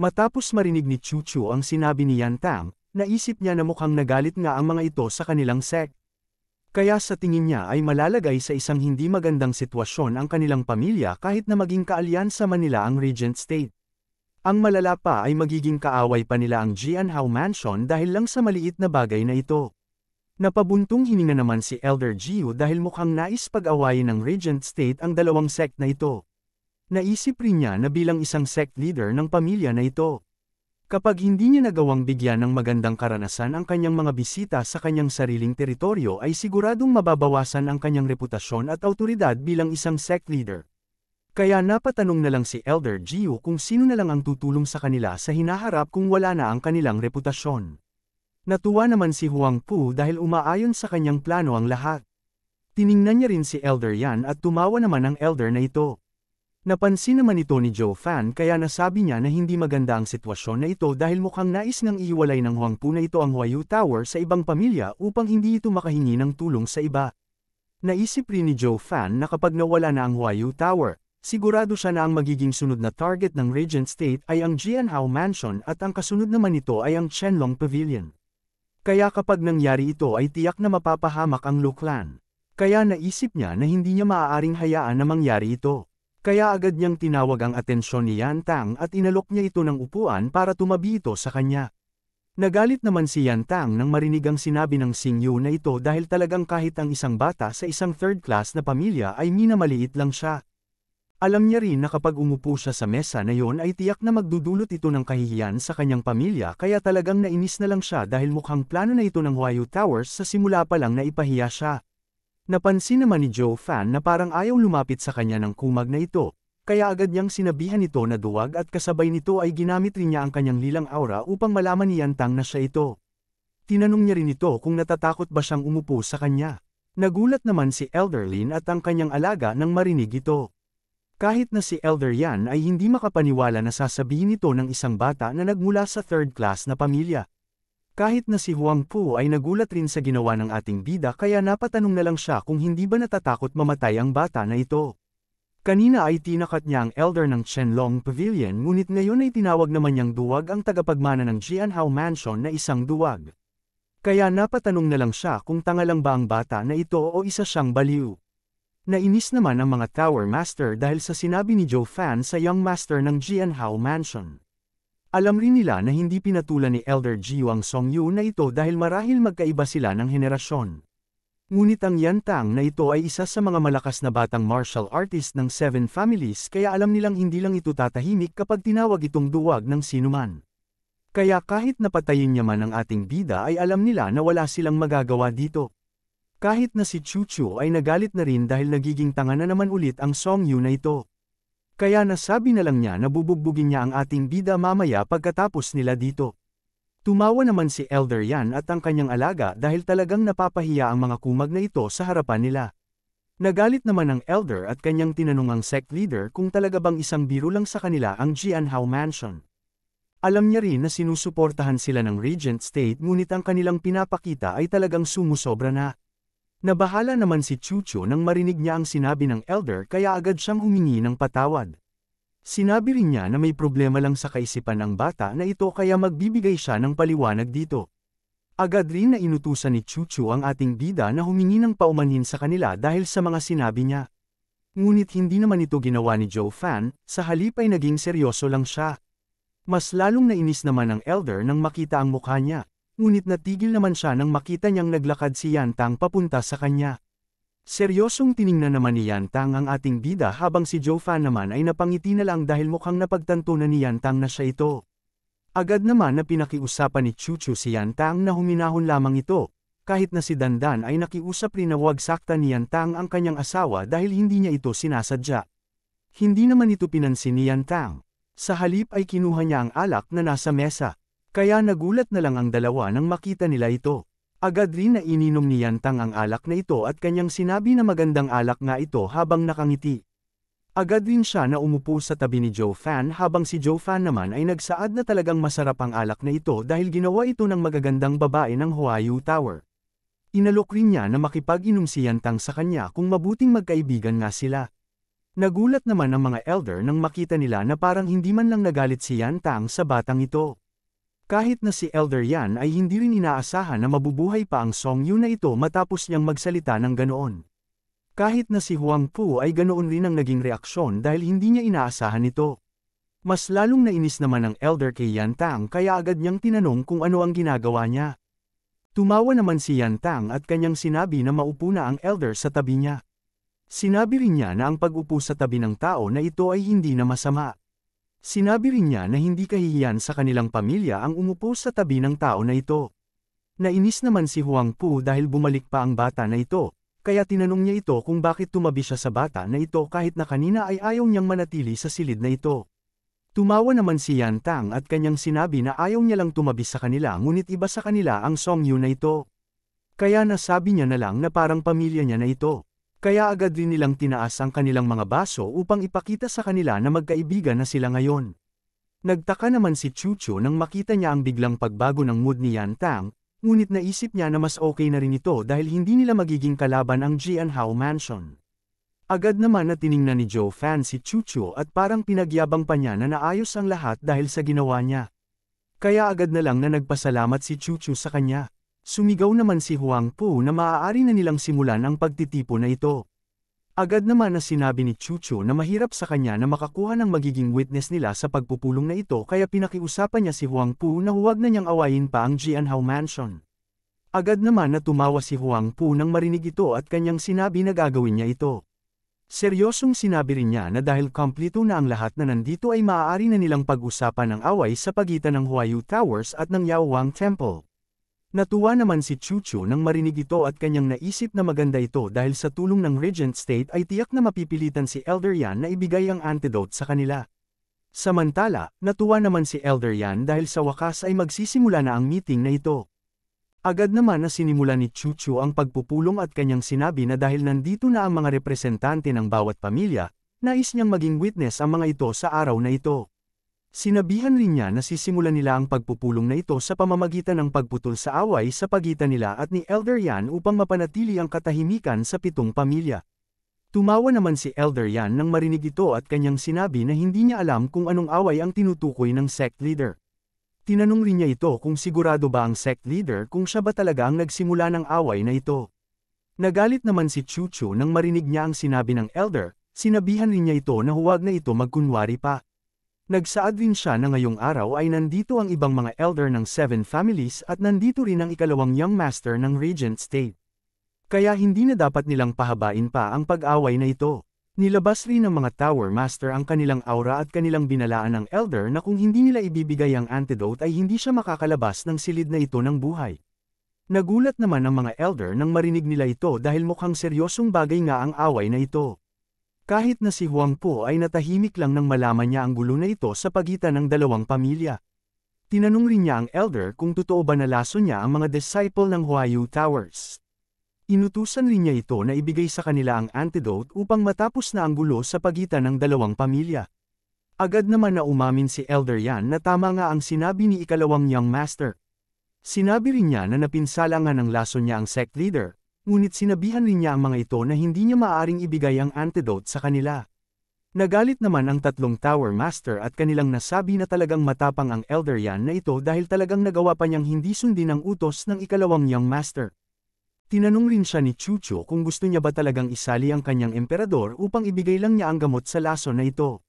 Matapos marinig ni Chuchu ang sinabi ni Yan Tang, naisip niya na mukhang nagalit nga ang mga ito sa kanilang sek. Kaya sa tingin niya ay malalagay sa isang hindi magandang sitwasyon ang kanilang pamilya kahit na maging kaalyansa man nila ang Regent State. Ang malala pa ay magiging kaaway pa nila ang Jianhao Mansion dahil lang sa maliit na bagay na ito. Napabuntong hininga naman si Elder Jiu dahil mukhang nais pag-awayin ng Regent State ang dalawang sect na ito. Naisip rin niya na bilang isang sect leader ng pamilya na ito. Kapag hindi niya nagawang bigyan ng magandang karanasan ang kanyang mga bisita sa kanyang sariling teritoryo ay siguradong mababawasan ang kanyang reputasyon at autoridad bilang isang sect leader. Kaya napatanong na lang si Elder Gio kung sino na lang ang tutulong sa kanila sa hinaharap kung wala na ang kanilang reputasyon. Natuwa naman si Huang Pu dahil umaayon sa kanyang plano ang lahat. Tiningnan niya rin si Elder Yan at tumawa naman ang Elder na ito. Napansin naman ito ni Joe Fan kaya nasabi niya na hindi maganda ang sitwasyon na ito dahil mukhang nais nang iiwalay ng Huangpu na ito ang Huayu Tower sa ibang pamilya upang hindi ito makahingi ng tulong sa iba. Naisip rin ni Joe Fan na kapag nawala na ang Huayu Tower, Sigurado siya na ang magiging sunod na target ng Regent State ay ang Jianhao Mansion at ang kasunod naman nito ay ang Chenlong Pavilion. Kaya kapag nangyari ito ay tiyak na mapapahamak ang Lu Clan. Kaya naisip niya na hindi niya maaaring hayaan na mangyari ito. Kaya agad niyang tinawag ang atensyon ni Yan at inalok niya ito ng upuan para tumabi ito sa kanya. Nagalit naman si Yan nang marinig ang sinabi ng Sing na ito dahil talagang kahit ang isang bata sa isang third class na pamilya ay minamaliit lang siya. Alam niya rin na kapag umupo siya sa mesa na yon ay tiyak na magdudulot ito ng kahihiyan sa kanyang pamilya kaya talagang nainis na lang siya dahil mukhang plano na ito ng Huayu Towers sa simula pa lang na ipahiya siya. Napansin naman ni Joe Fan na parang ayaw lumapit sa kanya ng kumag na ito, kaya agad niyang sinabihan ito na duwag at kasabay nito ay ginamit rin niya ang kanyang lilang aura upang malaman ni Yantang na siya ito. Tinanong niya rin ito kung natatakot ba siyang umupo sa kanya. Nagulat naman si Elder Elderlin at ang kanyang alaga nang marinig ito. Kahit na si Elder Yan ay hindi makapaniwala na sasabihin ito ng isang bata na nagmula sa third class na pamilya, kahit na si Huang Po ay nagulat rin sa ginawa ng ating bida kaya napatanong na lang siya kung hindi ba natatakot mamatay ang bata na ito. Kanina ay tinakat niya ang elder ng Chenlong Pavilion ngunit ngayon ay tinawag naman niyang duwag ang tagapagmana ng Jianhao Mansion na isang duwag. Kaya napatanong na lang siya kung tanga lang ba ang bata na ito o isa siyang baliw. Nainis naman ang mga Tower Master dahil sa sinabi ni Joe Fan sa Young Master ng Jianhao Mansion. Alam rin nila na hindi pinatulan ni Elder Jiwang Songyu na ito dahil marahil magkaiba sila ng henerasyon. Ngunit ang Yan na ito ay isa sa mga malakas na batang martial artist ng Seven Families kaya alam nilang hindi lang ito tatahimik kapag tinawag itong duwag ng sinuman. Kaya kahit napatayin niya man ang ating bida ay alam nila na wala silang magagawa dito. Kahit na si Chu Chu ay nagalit na rin dahil nagiging tanga na naman ulit ang Songyu na ito. Kaya nasabi na lang niya na bubugbugin niya ang ating bida mamaya pagkatapos nila dito. Tumawa naman si Elder Yan at ang kanyang alaga dahil talagang napapahiya ang mga kumag na ito sa harapan nila. Nagalit naman ang Elder at kanyang tinanong ang sect leader kung talaga bang isang biro lang sa kanila ang Jianhao Mansion. Alam niya rin na sinusuportahan sila ng Regent State ngunit ang kanilang pinapakita ay talagang sumusobra na. Nabahala naman si Chucho nang marinig niya ang sinabi ng elder kaya agad siyang humingi ng patawad. Sinabi rin niya na may problema lang sa kaisipan ng bata na ito kaya magbibigay siya ng paliwanag dito. Agad rin na inutusan ni Chuchu ang ating bida na humingi ng paumanhin sa kanila dahil sa mga sinabi niya. Ngunit hindi naman ito ginawa ni Joe Fan, sa halip ay naging seryoso lang siya. Mas lalong nainis naman ang elder nang makita ang mukha niya ngunit natigil naman siya nang makita niyang naglakad si Yantang papunta sa kanya. Seryosong tiningnan naman ni Yantang ang ating bida habang si Jofan naman ay napangiti na lang dahil mukhang napagtanto na ni Yantang na siya ito. Agad naman na pinakiusapan ni Chuchu si Yantang na huminahon lamang ito, kahit na si Dandan ay nakiusap rin na huwag sakta ni Yantang ang kanyang asawa dahil hindi niya ito sinasadya. Hindi naman ito pinansin ni Yantang. Sa halip ay kinuha niya ang alak na nasa mesa. Kaya nagulat na lang ang dalawa nang makita nila ito. Agad rin na ininom ni Yantang ang alak na ito at kanyang sinabi na magandang alak nga ito habang nakangiti. Agad rin siya na umupo sa tabi ni Joe Fan habang si Joe Fan naman ay nagsaad na talagang masarap ang alak na ito dahil ginawa ito ng magagandang babae ng Huayu Tower. Inalok rin niya na makipag-inom si Yantang sa kanya kung mabuting magkaibigan nga sila. Nagulat naman ang mga elder nang makita nila na parang hindi man lang nagalit si Yantang sa batang ito. Kahit na si Elder Yan ay hindi rin inaasahan na mabubuhay pa ang Song Yu na ito matapos niyang magsalita ng ganoon. Kahit na si Huang Pu ay ganoon rin ang naging reaksyon dahil hindi niya inaasahan ito. Mas lalong nainis naman ang Elder kay Yan Tang kaya agad niyang tinanong kung ano ang ginagawa niya. Tumawa naman si Yan Tang at kanyang sinabi na maupo na ang Elder sa tabi niya. Sinabi rin niya na ang pag-upo sa tabi ng tao na ito ay hindi na masama. Sinabi rin niya na hindi kahihiyan sa kanilang pamilya ang umupo sa tabi ng tao na ito. Nainis naman si Huang Pu dahil bumalik pa ang bata na ito, kaya tinanong niya ito kung bakit tumabi siya sa bata na ito kahit na kanina ay ayaw niyang manatili sa silid na ito. Tumawa naman si Yan Tang at kanyang sinabi na ayaw niya lang tumabi sa kanila ngunit iba sa kanila ang Song Yu na ito. Kaya nasabi niya na lang na parang pamilya niya na ito. Kaya agad din nilang tinaas ang kanilang mga baso upang ipakita sa kanila na magkaibigan na sila ngayon. Nagtaka naman si Chucho nang makita niya ang biglang pagbago ng mood ni Yan Tang, ngunit naisip niya na mas okay na rin ito dahil hindi nila magiging kalaban ang Jianhao Mansion. Agad naman na tiningnan ni Joe Fan si Chucho at parang pinagyabang pa niya na naayos ang lahat dahil sa ginawa niya. Kaya agad na lang na nagpasalamat si Chucho sa kanya. Sumigaw naman si Huang Po na maaari na nilang simulan ang pagtitipo na ito. Agad naman na sinabi ni Chucho na mahirap sa kanya na makakuha ng magiging witness nila sa pagpupulong na ito kaya pinakiusapan niya si Huang Po na huwag na niyang awayin pa ang Jianhao Mansion. Agad naman na tumawa si Huang Po nang marinig ito at kanyang sinabi na gagawin niya ito. Seryosong sinabi rin niya na dahil kompleto na ang lahat na nandito ay maaari na nilang pag-usapan ang away sa pagitan ng Huayu Towers at ng Yaowang Temple. Natuwa naman si Chuchu nang marinig ito at kanyang naisip na maganda ito dahil sa tulong ng regent state ay tiyak na mapipilitan si Elder Yan na ibigay ang antidote sa kanila. Samantala, natuwa naman si Elder Yan dahil sa wakas ay magsisimula na ang meeting na ito. Agad naman na sinimula ni Chuchu ang pagpupulong at kanyang sinabi na dahil nandito na ang mga representante ng bawat pamilya, nais niyang maging witness ang mga ito sa araw na ito. Sinabihan rin niya na sisimulan nila ang pagpupulong na ito sa pamamagitan ng pagputol sa away sa pagitan nila at ni Elder Yan upang mapanatili ang katahimikan sa pitong pamilya. Tumawa naman si Elder Yan nang marinig ito at kanyang sinabi na hindi niya alam kung anong away ang tinutukoy ng sect leader. Tinanong rin niya ito kung sigurado ba ang sect leader kung siya ba talaga ang nagsimula ng away na ito. Nagalit naman si Chuchu nang marinig niya ang sinabi ng elder, sinabihan rin niya ito na huwag na ito magkunwari pa. Nagsaad din siya na ngayong araw ay nandito ang ibang mga elder ng Seven Families at nandito rin ang ikalawang young master ng Regent State. Kaya hindi na dapat nilang pahabain pa ang pag-away na ito. Nilabas rin ng mga Tower Master ang kanilang aura at kanilang binalaan ng elder na kung hindi nila ibibigay ang antidote ay hindi siya makakalabas ng silid na ito ng buhay. Nagulat naman ang mga elder nang marinig nila ito dahil mukhang seryosong bagay nga ang away na ito. Kahit na si Huang Po ay natahimik lang nang malaman niya ang gulo na ito sa pagitan ng dalawang pamilya. Tinanong rin niya ang elder kung totoo ba na laso niya ang mga disciple ng Huayu Towers. Inutusan rin niya ito na ibigay sa kanila ang antidote upang matapos na ang gulo sa pagitan ng dalawang pamilya. Agad naman na umamin si Elder Yan na tama nga ang sinabi ni ikalawang young master. Sinabi rin niya na napinsala nga ng laso niya ang sect leader, ngunit sinabihan rin niya ang mga ito na hindi niya maaring ibigay ang antidote sa kanila. Nagalit naman ang tatlong Tower Master at kanilang nasabi na talagang matapang ang Elder Yan na ito dahil talagang nagawa pa niyang hindi sundin ang utos ng ikalawang Young Master. Tinanong rin siya ni Chucho kung gusto niya ba talagang isali ang kanyang emperador upang ibigay lang niya ang gamot sa laso na ito.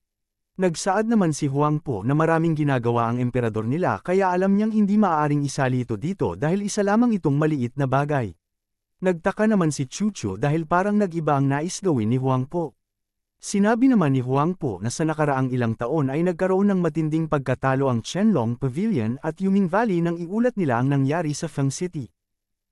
Nagsaad naman si Huang Po na maraming ginagawa ang emperador nila kaya alam niyang hindi maaaring isali ito dito dahil isa lamang itong maliit na bagay. Nagtaka naman si Chucho dahil parang nagiba ang nais gawin ni Huang Po. Sinabi naman ni Huang Po na sa nakaraang ilang taon ay nagkaroon ng matinding pagkatalo ang Chenlong Pavilion at Yuming Valley nang iulat nila ang nangyari sa Feng City.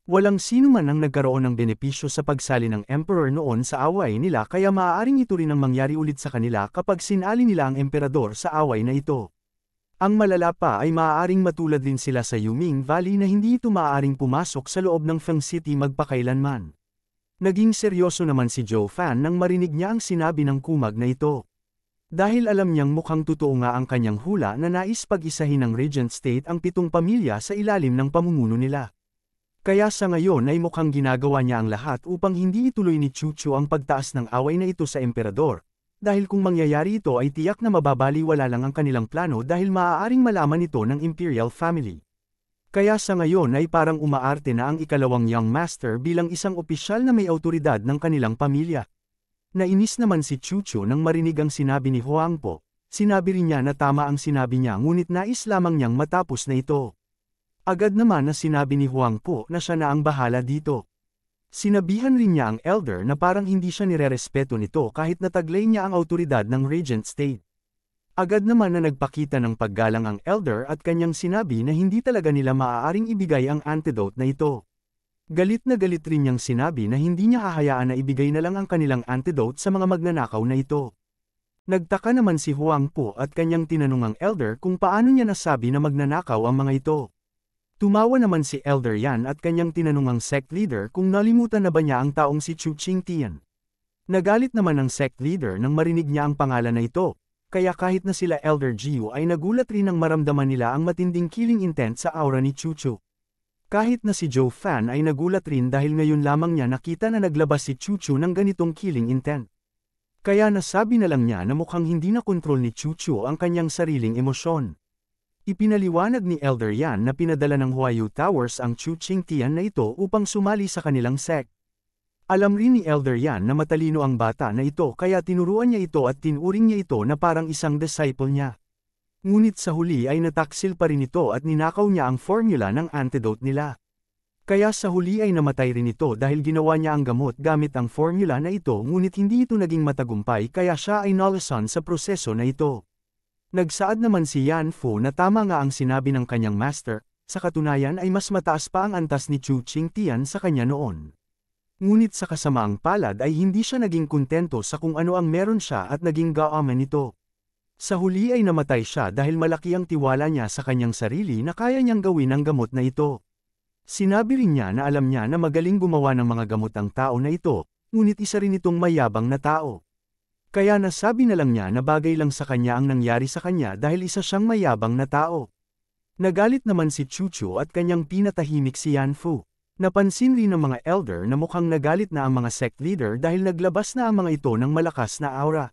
Walang sino man ang nagkaroon ng benepisyo sa pagsali ng Emperor noon sa away nila kaya maaaring ito rin ang mangyari ulit sa kanila kapag sinali nila ang Emperador sa away na ito. Ang malala pa ay maaaring matulad din sila sa Yuming Valley na hindi ito maaaring pumasok sa loob ng Feng City magpakailanman. Naging seryoso naman si Joe Fan nang marinig niya ang sinabi ng kumag na ito. Dahil alam niyang mukhang totoo nga ang kanyang hula na nais pag-isahin ng Regent State ang pitong pamilya sa ilalim ng pamumuno nila. Kaya sa ngayon ay mukhang ginagawa niya ang lahat upang hindi ituloy ni Chuchu ang pagtaas ng away na ito sa emperador, dahil kung mangyayari ito ay tiyak na mababaliwala lang ang kanilang plano dahil maaaring malaman ito ng Imperial Family. Kaya sa ngayon ay parang umaarte na ang ikalawang Young Master bilang isang opisyal na may autoridad ng kanilang pamilya. Nainis naman si Chucho nang marinig ang sinabi ni Huang Po. Sinabi rin niya na tama ang sinabi niya ngunit nais lamang niyang matapos na ito. Agad naman na sinabi ni Huang Po na siya na ang bahala dito. Sinabihan rin niya ang elder na parang hindi siya nirerespeto nito kahit nataglay niya ang autoridad ng regent state. Agad naman na nagpakita ng paggalang ang elder at kanyang sinabi na hindi talaga nila maaaring ibigay ang antidote na ito. Galit na galit rin niyang sinabi na hindi niya hahayaan na ibigay na lang ang kanilang antidote sa mga magnanakaw na ito. Nagtaka naman si Huang Po at kanyang tinanong ang elder kung paano niya nasabi na magnanakaw ang mga ito. Tumawa naman si Elder Yan at kanyang tinanong ang sect leader kung nalimutan na ba niya ang taong si Chu Ching Tian. Nagalit naman ang sect leader nang marinig niya ang pangalan na ito, kaya kahit na sila Elder Jiu ay nagulat rin nang maramdaman nila ang matinding killing intent sa aura ni Chu Chu. Kahit na si Joe Fan ay nagulat rin dahil ngayon lamang niya nakita na naglabas si Chu Chu ng ganitong killing intent. Kaya nasabi na lang niya na mukhang hindi na kontrol ni Chu Chu ang kanyang sariling emosyon. Ipinaliwanag ni Elder Yan na pinadala ng Huayu Towers ang Chu Ching Tian na ito upang sumali sa kanilang sect. Alam rin ni Elder Yan na matalino ang bata na ito kaya tinuruan niya ito at tinuring niya ito na parang isang disciple niya. Ngunit sa huli ay nataksil pa rin ito at ninakaw niya ang formula ng antidote nila. Kaya sa huli ay namatay rin ito dahil ginawa niya ang gamot gamit ang formula na ito ngunit hindi ito naging matagumpay kaya siya ay nalasan sa proseso na ito. Nagsaad naman si Yan Fu na tama nga ang sinabi ng kanyang master, sa katunayan ay mas mataas pa ang antas ni Chu Ching Tian sa kanya noon. Ngunit sa kasamaang palad ay hindi siya naging kontento sa kung ano ang meron siya at naging gaaman nito. Sa huli ay namatay siya dahil malaki ang tiwala niya sa kanyang sarili na kaya niyang gawin ang gamot na ito. Sinabi rin niya na alam niya na magaling gumawa ng mga gamot ang tao na ito, ngunit isa rin itong mayabang na tao. Kaya nasabi na lang niya na bagay lang sa kanya ang nangyari sa kanya dahil isa siyang mayabang na tao. Nagalit naman si Chucho at kanyang pinatahimik si Yanfu. Napansin rin ng mga elder na mukhang nagalit na ang mga sect leader dahil naglabas na ang mga ito ng malakas na aura.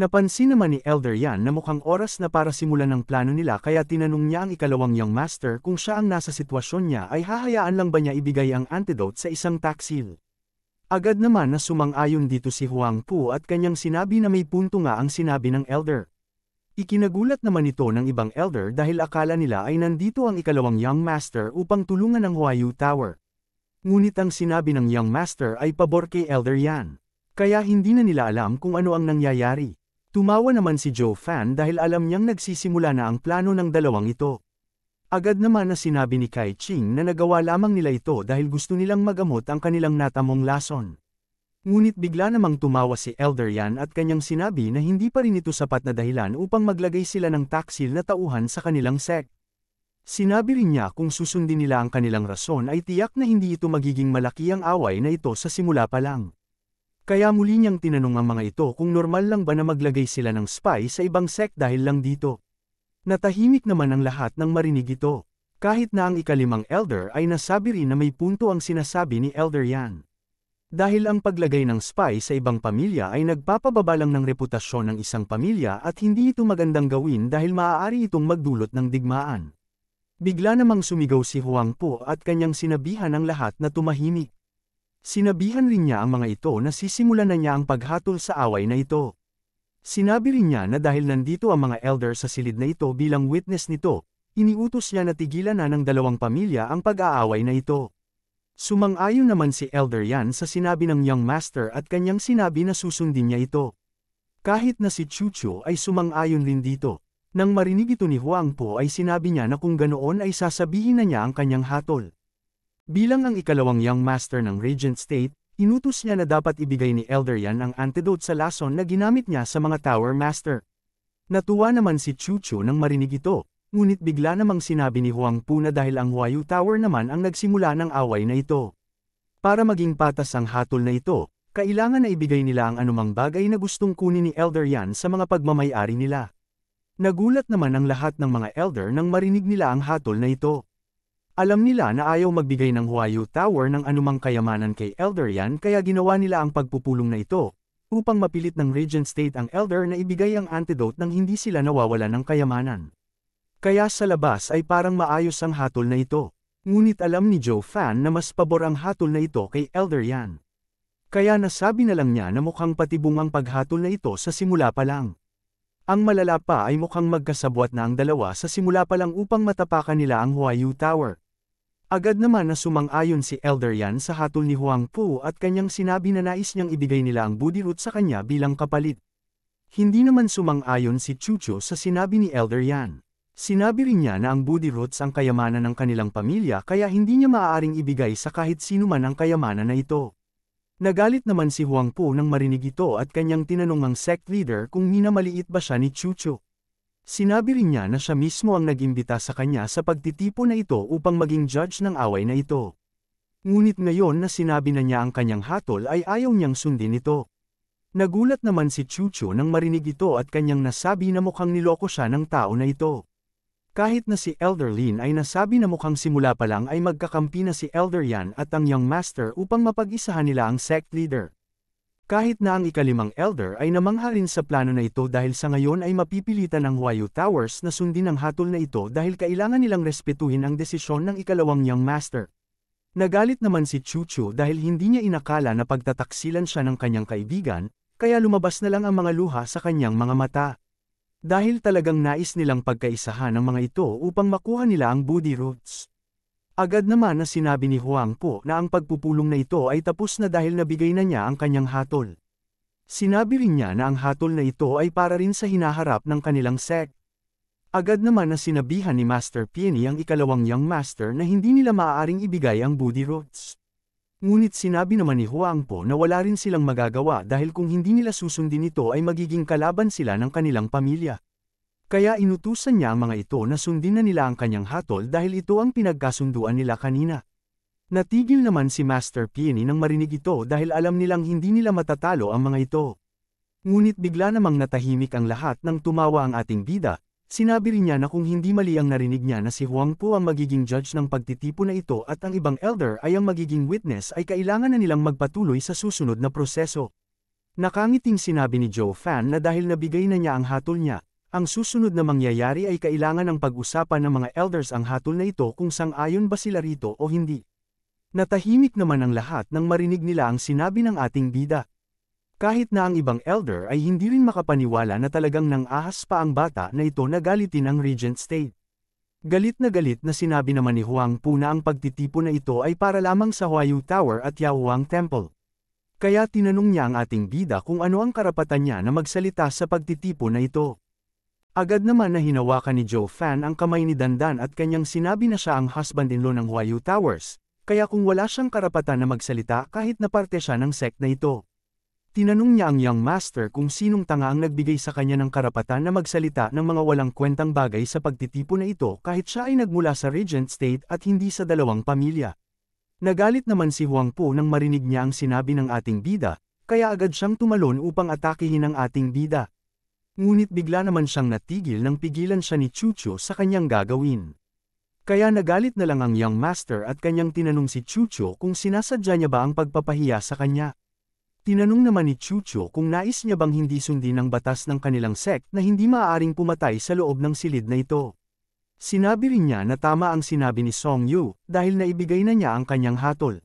Napansin naman ni Elder Yan na mukhang oras na para simulan ng plano nila kaya tinanong niya ang ikalawang young master kung siya ang nasa sitwasyon niya ay hahayaan lang ba niya ibigay ang antidote sa isang taksil. Agad naman na sumang-ayon dito si Huang Pu at kanyang sinabi na may punto nga ang sinabi ng elder. Ikinagulat naman ito ng ibang elder dahil akala nila ay nandito ang ikalawang young master upang tulungan ang Huayu Tower. Ngunit ang sinabi ng young master ay pabor kay elder yan. Kaya hindi na nila alam kung ano ang nangyayari. Tumawa naman si Joe Fan dahil alam niyang nagsisimula na ang plano ng dalawang ito. Agad naman na sinabi ni Kai Ching na nagawa lamang nila ito dahil gusto nilang magamot ang kanilang natamong lason. Ngunit bigla namang tumawa si Elder Yan at kanyang sinabi na hindi pa rin ito sapat na dahilan upang maglagay sila ng taksil na tauhan sa kanilang sek. Sinabi rin niya kung susundin nila ang kanilang rason ay tiyak na hindi ito magiging malaki ang away na ito sa simula pa lang. Kaya muli niyang tinanong ang mga ito kung normal lang ba na maglagay sila ng spy sa ibang sek dahil lang dito. Natahimik naman ang lahat nang marinig ito. Kahit na ang ikalimang elder ay nasabi rin na may punto ang sinasabi ni Elder Yan. Dahil ang paglagay ng spy sa ibang pamilya ay nagpapababa lang ng reputasyon ng isang pamilya at hindi ito magandang gawin dahil maaari itong magdulot ng digmaan. Bigla namang sumigaw si Huang Po at kanyang sinabihan ang lahat na tumahimik. Sinabihan rin niya ang mga ito na sisimula na niya ang paghatol sa away na ito. Sinabi rin niya na dahil nandito ang mga elder sa silid na ito bilang witness nito, iniutos niya na tigilan na ng dalawang pamilya ang pag-aaway na ito. Sumang-ayon naman si Elder Yan sa sinabi ng young master at kanyang sinabi na susundin niya ito. Kahit na si Chucho ay sumang-ayon rin dito, nang marinig ito ni Huang Po ay sinabi niya na kung ganoon ay sasabihin na niya ang kanyang hatol. Bilang ang ikalawang young master ng Regent State, Inutos niya na dapat ibigay ni Elder Yan ang antidote sa lason na ginamit niya sa mga Tower Master. Natuwa naman si Chucho nang marinig ito, ngunit bigla namang sinabi ni Huang Pu na dahil ang Huayu Tower naman ang nagsimula ng away na ito. Para maging patas ang hatol na ito, kailangan na ibigay nila ang anumang bagay na gustong kunin ni Elder Yan sa mga pagmamayari nila. Nagulat naman ang lahat ng mga elder nang marinig nila ang hatol na ito. Alam nila na ayaw magbigay ng Huayu Tower ng anumang kayamanan kay Elder Yan kaya ginawa nila ang pagpupulong na ito, upang mapilit ng Regent State ang Elder na ibigay ang antidote nang hindi sila nawawala ng kayamanan. Kaya sa labas ay parang maayos ang hatol na ito. Ngunit alam ni Joe Fan na mas pabor ang hatol na ito kay Elder Yan. Kaya nasabi na lang niya na mukhang patibong ang paghatol na ito sa simula pa lang. Ang malala pa ay mukhang magkasabwat na ang dalawa sa simula pa lang upang matapakan nila ang Huayu Tower. Agad naman na sumang-ayon si Elder Yan sa hatol ni Huang Pu at kanyang sinabi na nais niyang ibigay nila ang body root sa kanya bilang kapalit. Hindi naman sumang-ayon si Chucho sa sinabi ni Elder Yan. Sinabi rin niya na ang body roots ang kayamanan ng kanilang pamilya kaya hindi niya maaaring ibigay sa kahit sino man ang kayamanan na ito. Nagalit naman si Huang Po nang marinig ito at kanyang tinanong ang sect leader kung minamaliit ba siya ni Chuchu. Sinabi rin niya na siya mismo ang nagimbita sa kanya sa pagtitipo na ito upang maging judge ng away na ito. Ngunit ngayon na sinabi na niya ang kanyang hatol ay ayaw niyang sundin ito. Nagulat naman si Chuchu nang marinig ito at kanyang nasabi na mukhang niloko siya ng tao na ito. Kahit na si Elder Lin ay nasabi na mukhang simula pa lang ay magkakampi na si Elder Yan at ang Young Master upang mapag-isahan nila ang sect leader. Kahit na ang ikalimang Elder ay namangha rin sa plano na ito dahil sa ngayon ay mapipilitan ang Huayu Towers na sundin ang hatol na ito dahil kailangan nilang respetuhin ang desisyon ng ikalawang Young Master. Nagalit naman si Chuchu dahil hindi niya inakala na pagtataksilan siya ng kanyang kaibigan, kaya lumabas na lang ang mga luha sa kanyang mga mata dahil talagang nais nilang pagkaisahan ang mga ito upang makuha nila ang Budi Roots. Agad naman na sinabi ni Huang Po na ang pagpupulong na ito ay tapos na dahil nabigay na niya ang kanyang hatol. Sinabi rin niya na ang hatol na ito ay para rin sa hinaharap ng kanilang sect. Agad naman na sinabihan ni Master Peony ang ikalawang young master na hindi nila maaaring ibigay ang Budi Roots. Ngunit sinabi naman ni Huang Po na wala rin silang magagawa dahil kung hindi nila susundin ito ay magiging kalaban sila ng kanilang pamilya. Kaya inutusan niya ang mga ito na sundin na nila ang kanyang hatol dahil ito ang pinagkasunduan nila kanina. Natigil naman si Master Peony nang marinig ito dahil alam nilang hindi nila matatalo ang mga ito. Ngunit bigla namang natahimik ang lahat nang tumawa ang ating bida, Sinabi rin niya na kung hindi mali ang narinig niya na si Huang Po ang magiging judge ng pagtitipo na ito at ang ibang elder ay ang magiging witness ay kailangan na nilang magpatuloy sa susunod na proseso. Nakangiting sinabi ni Joe Fan na dahil nabigay na niya ang hatol niya, ang susunod na mangyayari ay kailangan ng pag-usapan ng mga elders ang hatol na ito kung sang-ayon ba sila rito o hindi. Natahimik naman ang lahat nang marinig nila ang sinabi ng ating bida. Kahit na ang ibang elder ay hindi rin makapaniwala na talagang nang ahas pa ang bata na ito na galitin ang regent state. Galit na galit na sinabi naman ni Huang Po na ang pagtitipo na ito ay para lamang sa Huayu Tower at Yahuang Temple. Kaya tinanong niya ang ating bida kung ano ang karapatan niya na magsalita sa pagtitipo na ito. Agad naman na hinawakan ni Joe Fan ang kamay ni Dandan at kanyang sinabi na siya ang husband-in-law ng Huayu Towers, kaya kung wala siyang karapatan na magsalita kahit na parte siya ng sect na ito. Tinanong niya ang young master kung sinong tanga ang nagbigay sa kanya ng karapatan na magsalita ng mga walang kwentang bagay sa pagtitipo na ito kahit siya ay nagmula sa regent state at hindi sa dalawang pamilya. Nagalit naman si Huang Po nang marinig niya ang sinabi ng ating bida, kaya agad siyang tumalon upang atakihin ang ating bida. Ngunit bigla naman siyang natigil nang pigilan siya ni Chucho sa kanyang gagawin. Kaya nagalit na lang ang young master at kanyang tinanong si Chucho kung sinasadya niya ba ang pagpapahiya sa kanya. Tinanong naman ni Chucho kung nais niya bang hindi sundin ang batas ng kanilang sect na hindi maaaring pumatay sa loob ng silid na ito. Sinabi rin niya na tama ang sinabi ni Song Yu dahil naibigay na niya ang kanyang hatol.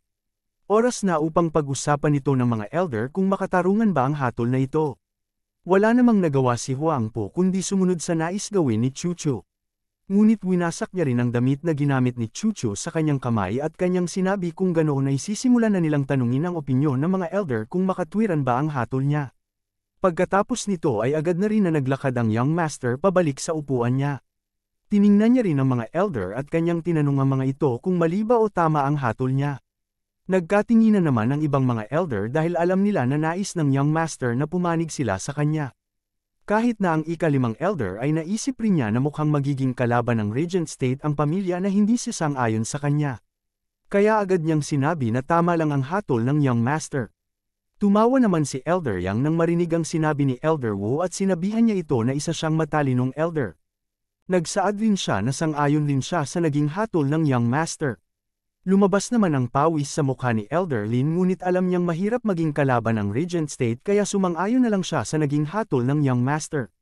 Oras na upang pag-usapan ito ng mga elder kung makatarungan ba ang hatol na ito. Wala namang nagawa si Huang Po kundi sumunod sa nais gawin ni Chucho. Ngunit winasak niya rin ang damit na ginamit ni Chucho sa kanyang kamay at kanyang sinabi kung ganoon ay sisimulan na nilang tanungin ang opinyon ng mga elder kung makatwiran ba ang hatol niya. Pagkatapos nito ay agad na rin na naglakad ang young master pabalik sa upuan niya. Tiningnan niya rin ang mga elder at kanyang tinanong ang mga ito kung maliba o tama ang hatol niya. Nagkatinginan naman ang ibang mga elder dahil alam nila na nais ng young master na pumanig sila sa kanya. Kahit na ang ikalimang elder ay naisip rin niya na mukhang magiging kalaban ng regent state ang pamilya na hindi sasang-ayon sa kanya. Kaya agad niyang sinabi na tama lang ang hatol ng young master. Tumawa naman si Elder Yang nang marinig ang sinabi ni Elder Wu at sinabihan niya ito na isa siyang matalinong elder. Nagsaad rin siya na sang-ayon din siya sa naging hatol ng young master. Lumabas naman ang pawis sa mukha ni Elder Lin ngunit alam niyang mahirap maging kalaban ang Regent State kaya sumang-ayon na lang siya sa naging hatol ng Young Master.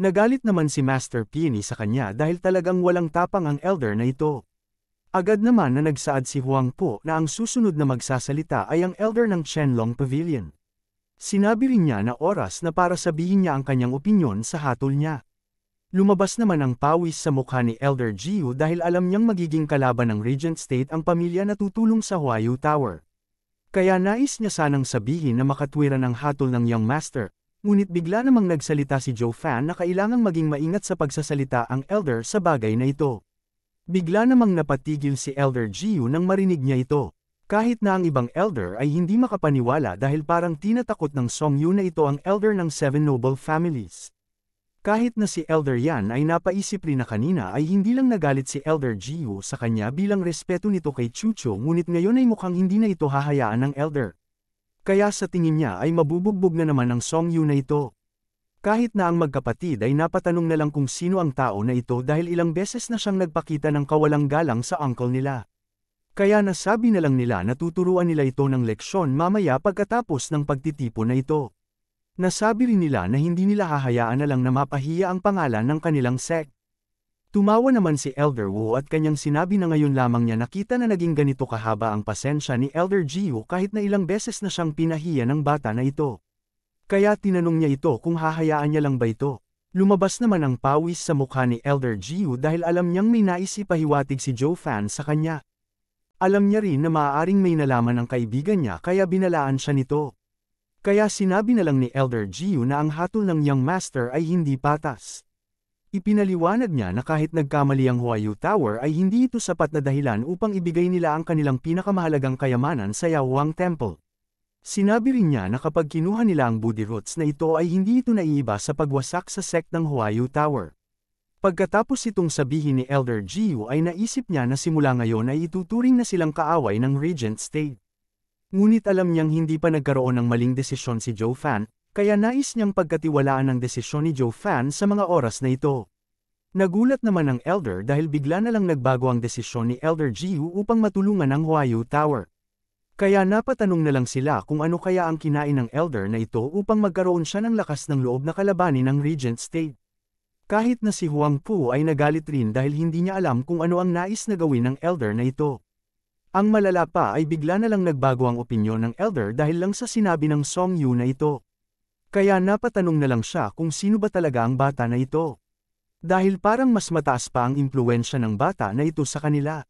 Nagalit naman si Master Peony sa kanya dahil talagang walang tapang ang Elder na ito. Agad naman na nagsaad si Huang Po na ang susunod na magsasalita ay ang Elder ng Chenlong Pavilion. Sinabi rin niya na oras na para sabihin niya ang kanyang opinyon sa hatol niya. Lumabas naman ang pawis sa mukha ni Elder Jiu dahil alam niyang magiging kalaban ng Regent State ang pamilya na tutulong sa Huayu Tower. Kaya nais niya sanang sabihin na makatwiran ang hatol ng Young Master, ngunit bigla namang nagsalita si Joe Fan na kailangang maging maingat sa pagsasalita ang Elder sa bagay na ito. Bigla namang napatigil si Elder Jiu nang marinig niya ito. Kahit na ang ibang elder ay hindi makapaniwala dahil parang tinatakot ng Song Yu na ito ang elder ng Seven Noble Families. Kahit na si Elder Yan ay napaisip rin na kanina ay hindi lang nagalit si Elder Jiu sa kanya bilang respeto nito kay Chucho ngunit ngayon ay mukhang hindi na ito hahayaan ng Elder. Kaya sa tingin niya ay mabubugbog na naman ang Song Yu na ito. Kahit na ang magkapatid ay napatanong na lang kung sino ang tao na ito dahil ilang beses na siyang nagpakita ng kawalang galang sa uncle nila. Kaya nasabi na lang nila na tuturuan nila ito ng leksyon mamaya pagkatapos ng pagtitipo na ito. Nasabi rin nila na hindi nila hahayaan na lang na mapahiya ang pangalan ng kanilang sect. Tumawa naman si Elder Wu at kanyang sinabi na ngayon lamang niya nakita na naging ganito kahaba ang pasensya ni Elder Jiu kahit na ilang beses na siyang pinahiya ng bata na ito. Kaya tinanong niya ito kung hahayaan niya lang ba ito. Lumabas naman ang pawis sa mukha ni Elder Jiu dahil alam niyang may naisipahiwatig si Joe Fan sa kanya. Alam niya rin na maaaring may nalaman ang kaibigan niya kaya binalaan siya nito. Kaya sinabi na lang ni Elder Jiu na ang hatol ng Young Master ay hindi patas. Ipinaliwanag niya na kahit nagkamali ang Huayu Tower ay hindi ito sapat na dahilan upang ibigay nila ang kanilang pinakamahalagang kayamanan sa Yahuang Temple. Sinabi rin niya na kapag kinuha nila ang Budi Roots na ito ay hindi ito naiiba sa pagwasak sa sect ng Huayu Tower. Pagkatapos itong sabihin ni Elder Jiu ay naisip niya na simula ngayon ay ituturing na silang kaaway ng Regent State. Ngunit alam niyang hindi pa nagkaroon ng maling desisyon si Joe Fan, kaya nais niyang pagkatiwalaan ang desisyon ni Joe Fan sa mga oras na ito. Nagulat naman ang Elder dahil bigla na lang nagbago ang desisyon ni Elder Jiu upang matulungan ang Huayu Tower. Kaya napatanong na lang sila kung ano kaya ang kinain ng Elder na ito upang magkaroon siya ng lakas ng loob na kalabanin ng Regent State. Kahit na si Huang Pu ay nagalit rin dahil hindi niya alam kung ano ang nais na gawin ng Elder na ito. Ang malala pa ay bigla na lang nagbago ang opinyon ng elder dahil lang sa sinabi ng Song Yu na ito. Kaya napatanong na lang siya kung sino ba talaga ang bata na ito. Dahil parang mas mataas pa ang impluensya ng bata na ito sa kanila.